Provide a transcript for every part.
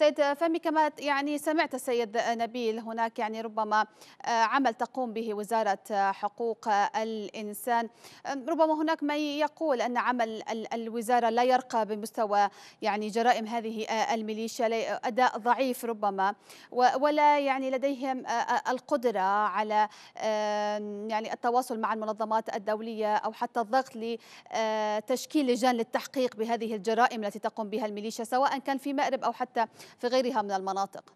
سيد فهمي كما يعني سمعت سيد نبيل هناك يعني ربما آه، عمل تقوم به وزارة آه، حقوق آه، الإنسان ربما هناك من يقول أن عمل الوزارة لا يرقى بمستوى يعني جرائم هذه الميليشيا أداء ضعيف ربما ولا يعني لديهم القدرة على يعني التواصل مع المنظمات الدولية أو حتى الضغط لتشكيل لجان للتحقيق بهذه الجرائم التي تقوم بها الميليشيا سواء كان في مأرب أو حتى في غيرها من المناطق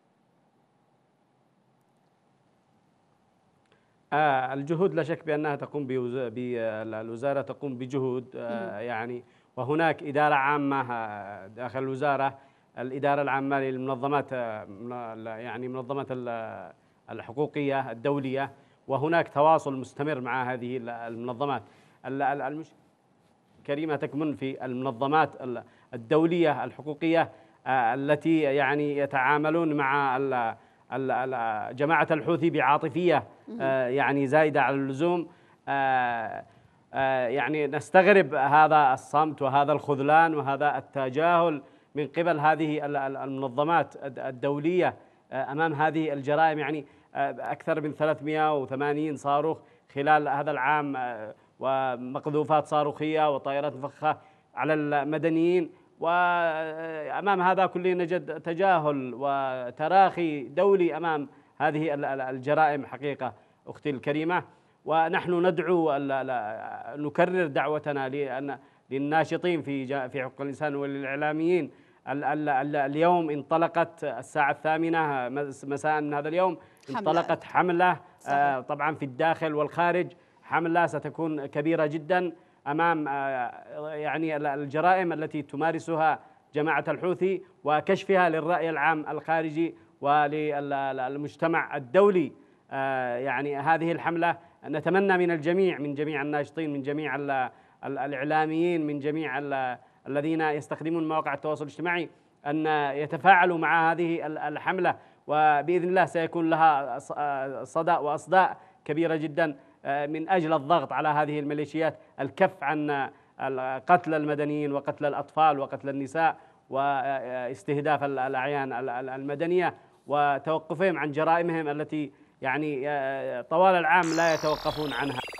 آه، الجهود لا شك بأنها تقوم بالوزارة تقوم بجهود آه، يعني وهناك إدارة عامة آه، داخل الوزارة الإدارة العامة للمنظمات يعني منظمة الحقوقية الدولية وهناك تواصل مستمر مع هذه المنظمات كريمة تكمن في المنظمات الدولية الحقوقية التي يعني يتعاملون مع جماعة الحوثي بعاطفية آه، يعني زايدة على اللزوم آه، آه، يعني نستغرب هذا الصمت وهذا الخذلان وهذا التجاهل من قبل هذه المنظمات الدولية أمام هذه الجرائم يعني أكثر من 380 صاروخ خلال هذا العام ومقذوفات صاروخية وطائرات مفخخه على المدنيين وامام هذا كله نجد تجاهل وتراخي دولي امام هذه الجرائم حقيقه اختي الكريمه ونحن ندعو نكرر دعوتنا لان للناشطين في في حقوق الانسان وللاعلاميين اليوم انطلقت الساعة الثامنة مساء من هذا اليوم انطلقت حملة آه، طبعا في الداخل والخارج حملة ستكون كبيرة جدا امام آه، يعني الجرائم التي تمارسها جماعه الحوثي وكشفها للراي العام الخارجي وللمجتمع الدولي آه، يعني هذه الحمله نتمنى من الجميع من جميع الناشطين من جميع الاعلاميين من جميع الذين يستخدمون مواقع التواصل الاجتماعي ان يتفاعلوا مع هذه الحمله وباذن الله سيكون لها آه، صدى واصداء كبيره جدا آه، من أجل الضغط على هذه الميليشيات الكف عن آه، قتل المدنيين وقتل الأطفال وقتل النساء واستهداف الأعيان المدنية وتوقفهم عن جرائمهم التي يعني آه، طوال العام لا يتوقفون عنها